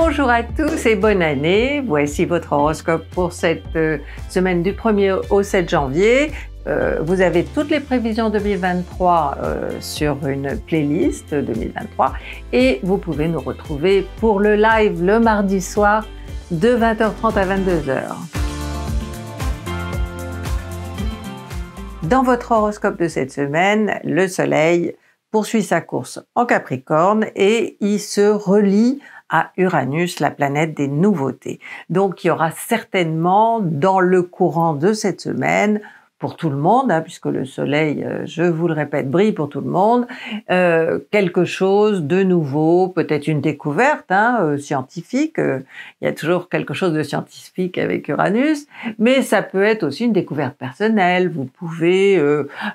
Bonjour à tous et bonne année. Voici votre horoscope pour cette euh, semaine du 1er au 7 janvier. Euh, vous avez toutes les prévisions 2023 euh, sur une playlist 2023 et vous pouvez nous retrouver pour le live le mardi soir de 20h30 à 22h. Dans votre horoscope de cette semaine, le Soleil poursuit sa course en Capricorne et il se relie à Uranus, la planète des nouveautés. Donc il y aura certainement dans le courant de cette semaine pour tout le monde, hein, puisque le soleil, euh, je vous le répète, brille pour tout le monde, euh, quelque chose de nouveau, peut-être une découverte hein, euh, scientifique, euh, il y a toujours quelque chose de scientifique avec Uranus, mais ça peut être aussi une découverte personnelle, vous pouvez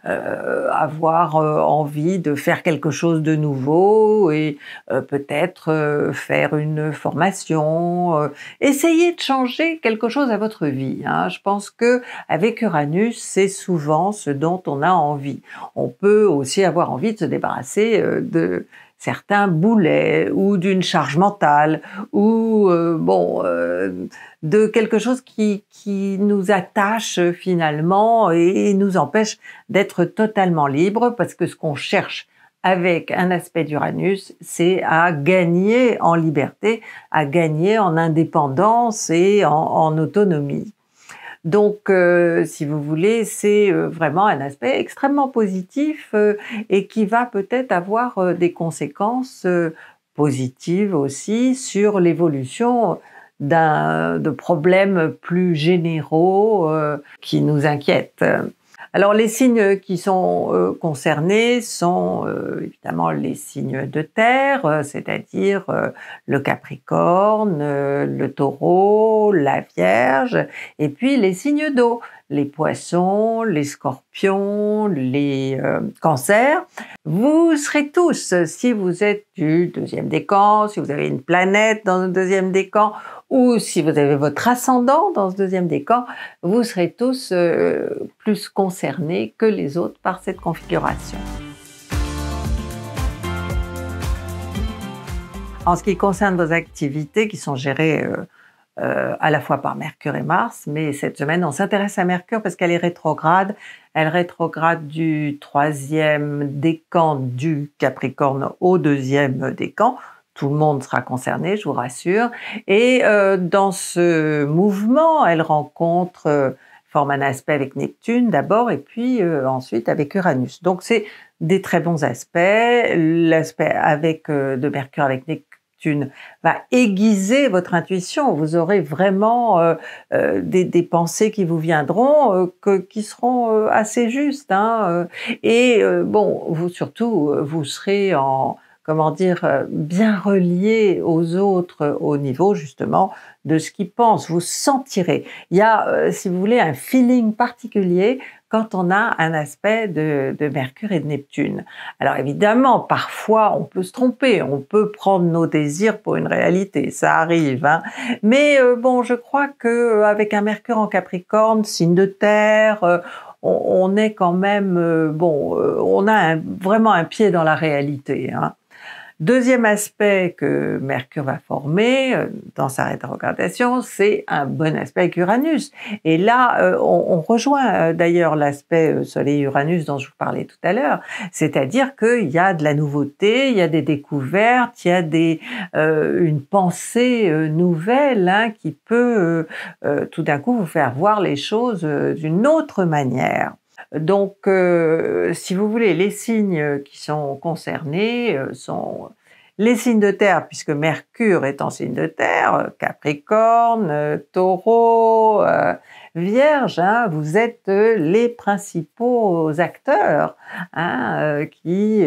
avoir envie de faire quelque chose de nouveau et peut-être faire une formation, essayer de changer quelque chose à votre vie. Hein. Je pense que avec Uranus, c'est souvent ce dont on a envie. On peut aussi avoir envie de se débarrasser euh, de certains boulets ou d'une charge mentale ou euh, bon euh, de quelque chose qui, nous attache finalement et nous empêche d'être totalement libre parce que ce qu'on cherche avec un aspect d'Uranus, c'est à gagner en liberté, à gagner en indépendance et en autonomie. Donc, euh, si vous voulez, c'est euh, vraiment un aspect extrêmement positif euh, et qui va peut-être avoir des conséquences positives aussi sur l'évolution de problèmes plus généraux qui nous inquiètent. Alors les signes qui sont euh, concernés sont euh, évidemment les signes de terre, euh, c'est-à-dire le Capricorne, le Taureau, la Vierge, et puis les signes d'eau, les poissons, les scorpions, les euh, cancers. Vous serez tous, si vous êtes du deuxième décan, si vous avez une planète dans le deuxième décan, ou si vous avez votre ascendant dans ce deuxième décan, vous serez tous euh, plus concernés que les autres par cette configuration. En ce qui concerne vos activités qui sont gérées euh, euh, à la fois par Mercure et Mars, mais cette semaine, on s'intéresse à Mercure parce qu'elle est rétrograde. Elle rétrograde du troisième décan du Capricorne au deuxième décan. Tout le monde sera concerné, je vous rassure. Et euh, dans ce mouvement, elle rencontre, euh, forme un aspect avec Neptune d'abord, et puis ensuite avec Uranus. Donc c'est des très bons aspects. L'aspect avec de Mercure avec Neptune, va aiguiser votre intuition. Vous aurez vraiment euh, euh, des, pensées qui vous viendront, euh, qui seront assez justes. Hein, et bon, vous surtout, vous serez en comment dire, bien relié aux autres au niveau justement de ce qu'ils pensent. Vous sentirez. Il y a, si vous voulez, un feeling particulier quand on a un aspect de, Mercure et de Neptune. Alors évidemment, parfois on peut se tromper, on peut prendre nos désirs pour une réalité, ça arrive. Hein. Mais euh, bon, je crois que euh, avec un Mercure en Capricorne, signe de terre. Euh, on, est quand même, bon, on a vraiment un pied dans la réalité. Hein. Deuxième aspect que Mercure va former euh, dans sa rétrogradation, c'est un bon aspect avec Uranus. Et là, euh, on, rejoint euh, d'ailleurs l'aspect Soleil-Uranus dont je vous parlais tout à l'heure, c'est-à-dire qu'il y a de la nouveauté, il y a des découvertes, il y a des, une pensée nouvelle hein, qui peut tout d'un coup vous faire voir les choses d'une autre manière. Donc, euh, si vous voulez, les signes euh, qui sont concernés euh, sont les signes de terre, puisque Mercure est en signe de terre, Capricorne, Taureau, Vierge, hein, vous êtes les principaux acteurs hein, qui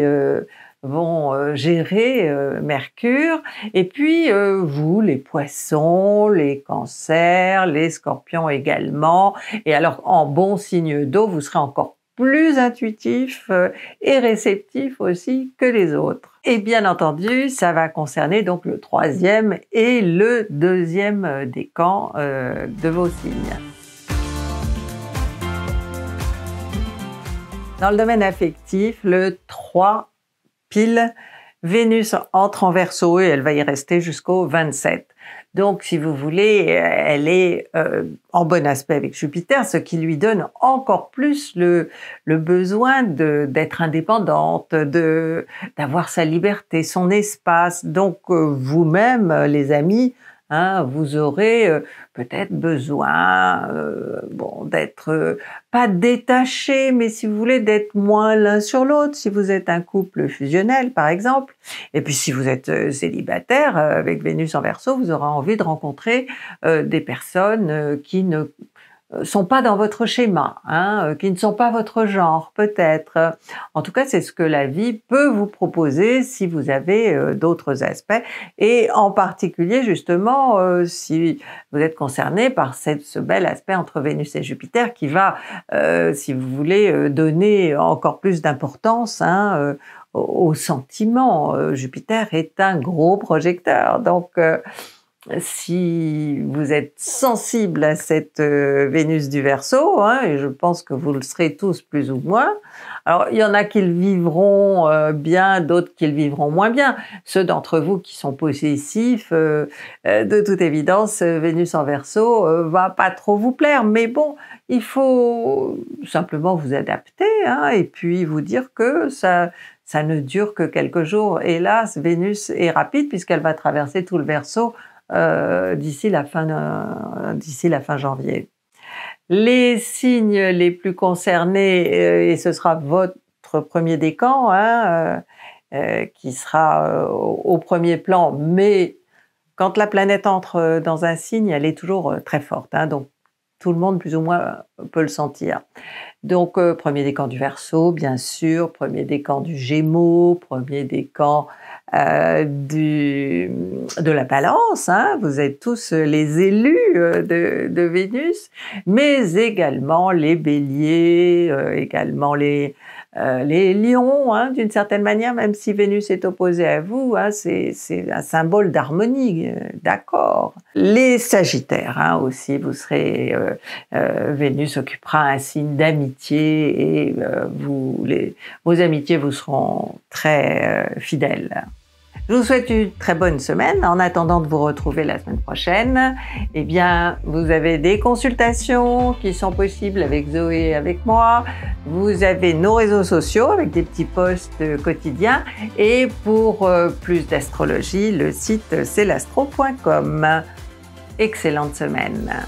vont euh, gérer euh, Mercure. Et puis, euh, vous, les poissons, les cancers, les scorpions également. Et alors, en bon signe d'eau, vous serez encore plus intuitif et réceptif aussi que les autres. Et bien entendu, ça va concerner donc le troisième et le deuxième des camps de vos signes. Dans le domaine affectif, le 3 pile, Vénus entre en verso et elle va y rester jusqu'au 27. Donc, si vous voulez, euh, elle est euh, en bon aspect avec Jupiter, ce qui lui donne encore plus le, besoin d'être indépendante, d'avoir sa liberté, son espace. Donc, euh, vous-même, les amis, Hein, vous aurez euh, peut-être besoin euh, bon, d'être euh, pas détaché, mais si vous voulez, d'être moins l'un sur l'autre, si vous êtes un couple fusionnel par exemple. Et puis si vous êtes célibataire, avec Vénus en verso, vous aurez envie de rencontrer des personnes qui ne euh, sont pas dans votre schéma, hein, euh, qui ne sont pas votre genre peut-être. En tout cas, c'est ce que la vie peut vous proposer si vous avez euh, d'autres aspects, et en particulier justement si vous êtes concerné par cette, ce bel aspect entre Vénus et Jupiter qui va, si vous voulez, donner encore plus d'importance hein, au sentiment. Jupiter est un gros projecteur, donc si vous êtes sensible à cette euh, Vénus du Verseau, hein, et je pense que vous le serez tous plus ou moins, alors il y en a qui le vivront euh, bien, d'autres qui le vivront moins bien. Ceux d'entre vous qui sont possessifs, euh, de toute évidence, Vénus en Verseau va pas trop vous plaire, mais bon, il faut simplement vous adapter hein, et puis vous dire que ça, ça ne dure que quelques jours. Hélas, Vénus est rapide puisqu'elle va traverser tout le Verseau euh, d'ici la, fin, euh, la fin janvier. Les signes les plus concernés, euh, et ce sera votre premier décan, hein, qui sera au premier plan, mais quand la planète entre dans un signe, elle est toujours très forte. Hein, donc tout le monde plus ou moins peut le sentir. Donc premier décan du Verseau, bien sûr, premier décan du Gémeaux, premier décan euh, de la balance, hein. vous êtes tous les élus euh, de, Vénus, mais également les béliers, euh, également les, lions, hein, d'une certaine manière, même si Vénus est opposée à vous, hein. c'est un symbole d'harmonie, d'accord. Les sagittaires aussi, vous serez, Vénus occupera un signe d'amitié et vos amitiés vous seront très fidèles. Je vous souhaite une très bonne semaine. En attendant de vous retrouver la semaine prochaine, eh bien, vous avez des consultations qui sont possibles avec Zoé et avec moi. Vous avez nos réseaux sociaux avec des petits posts quotidiens. Et pour euh, plus d'astrologie, le site c'est l'astro.com. Excellente semaine.